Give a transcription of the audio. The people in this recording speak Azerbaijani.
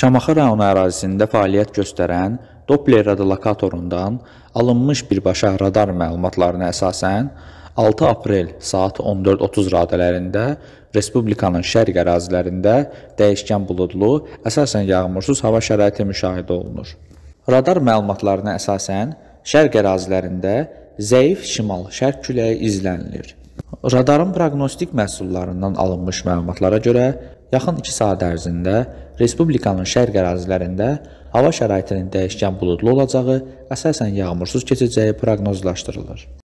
Şamaxı rayonu ərazisində fəaliyyət göstərən Doppler radiolokatorundan alınmış birbaşa radar məlumatlarına əsasən 6 aprel saat 14:30 radələrində respublikanın şərq ərazilərində dəyişkən buludlu, əsasən yağmursuz hava şəraiti müşahidə olunur. Radar məlumatlarına əsasən şərq ərazilərində zəif şimal-şərq küləyi izlənilir. Radarın proqnostik məhsullarından alınmış məlumatlara görə Yaxın 2 saat ərzində Respublikanın şərq ərazilərində hava şəraitinin dəyişkən buludlu olacağı, əsasən yağmursuz keçəcəyi proqnozlaşdırılır.